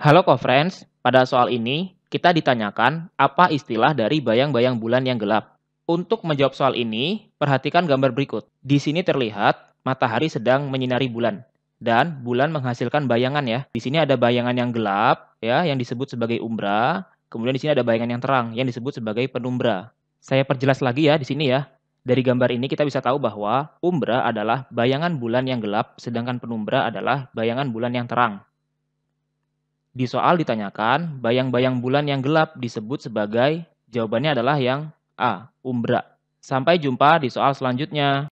Halo co-friends, pada soal ini kita ditanyakan apa istilah dari bayang-bayang bulan yang gelap. Untuk menjawab soal ini, perhatikan gambar berikut. Di sini terlihat matahari sedang menyinari bulan dan bulan menghasilkan bayangan ya. Di sini ada bayangan yang gelap ya yang disebut sebagai umbra, kemudian di sini ada bayangan yang terang yang disebut sebagai penumbra. Saya perjelas lagi ya di sini ya. Dari gambar ini kita bisa tahu bahwa umbra adalah bayangan bulan yang gelap sedangkan penumbra adalah bayangan bulan yang terang. Di soal ditanyakan, bayang-bayang bulan yang gelap disebut sebagai jawabannya adalah yang A, umbra. Sampai jumpa di soal selanjutnya.